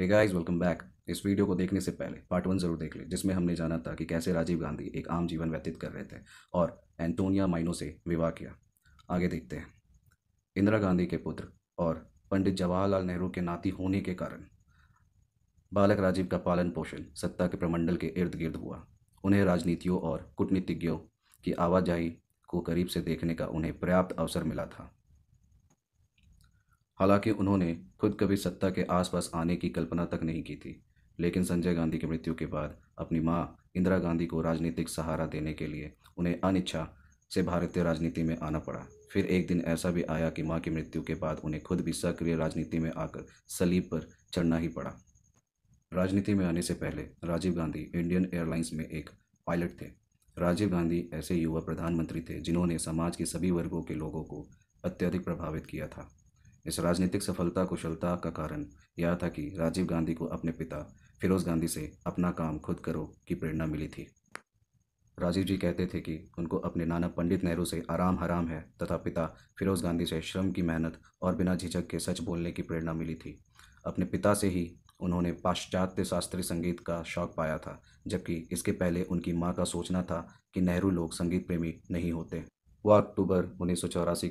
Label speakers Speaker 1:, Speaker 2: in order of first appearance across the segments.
Speaker 1: हे guys welcome back इस video को देखने से पहले पार्ट वन जरूर देख लें जिसमें हमने जाना था कि कैसे राजीव गांधी एक आम जीवन व्यतीत कर रहे थे और एंटोनिया माइनो से विवाह किया आगे देखते हैं इंदिरा गांधी के पुत्र और पंडित जवाहरलाल नेहरू के नाती होने के कारण बालक राजीव का पालन पोषण सत्ता के प्रमंडल के इर्द गिर्द हुआ उन्हें राजनीतियों और कूटनीतिज्ञों की आवाजाही को करीब से देखने का उन्हें पर्याप्त अवसर मिला था हालांकि उन्होंने खुद कभी सत्ता के आसपास आने की कल्पना तक नहीं की थी लेकिन संजय गांधी की मृत्यु के बाद अपनी माँ इंदिरा गांधी को राजनीतिक सहारा देने के लिए उन्हें अनिच्छा से भारतीय राजनीति में आना पड़ा फिर एक दिन ऐसा भी आया कि माँ की मृत्यु के बाद उन्हें खुद भी सक्रिय राजनीति में आकर सलीब पर चढ़ना ही पड़ा राजनीति में आने से पहले राजीव गांधी इंडियन एयरलाइंस में एक पायलट थे राजीव गांधी ऐसे युवा प्रधानमंत्री थे जिन्होंने समाज के सभी वर्गों के लोगों को अत्यधिक प्रभावित किया था इस राजनीतिक सफलता कुशलता का कारण यह था कि राजीव गांधी को अपने पिता फिरोज गांधी से अपना काम खुद करो की प्रेरणा मिली थी राजीव जी कहते थे कि उनको अपने नाना पंडित नेहरू से आराम हराम है तथा पिता फिरोज गांधी से श्रम की मेहनत और बिना झिझक के सच बोलने की प्रेरणा मिली थी अपने पिता से ही उन्होंने पाश्चात्य शास्त्रीय संगीत का शौक पाया था जबकि इसके पहले उनकी माँ का सोचना था कि नेहरू लोग संगीत प्रेमी नहीं होते वह अक्टूबर उन्नीस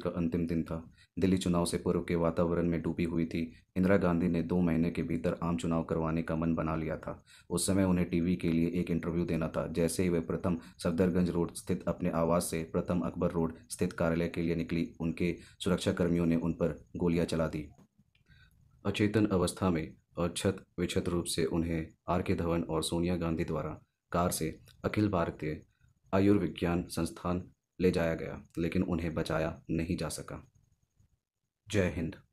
Speaker 1: का अंतिम दिन था दिल्ली चुनाव से पूर्व के वातावरण में डूबी हुई थी इंदिरा गांधी ने दो महीने के भीतर आम चुनाव करवाने का मन बना लिया था उस समय उन्हें टीवी के लिए एक इंटरव्यू देना था जैसे ही वे प्रथम सफदरगंज रोड स्थित अपने आवास से प्रथम अकबर रोड स्थित कार्यालय के लिए निकली उनके सुरक्षाकर्मियों ने उन पर गोलियाँ चला दी अचेतन अवस्था में और छत विछत रूप से उन्हें आर के धवन और सोनिया गांधी द्वारा कार से अखिल भारतीय आयुर्विज्ञान संस्थान ले जाया गया लेकिन उन्हें बचाया नहीं जा सका जय हिंद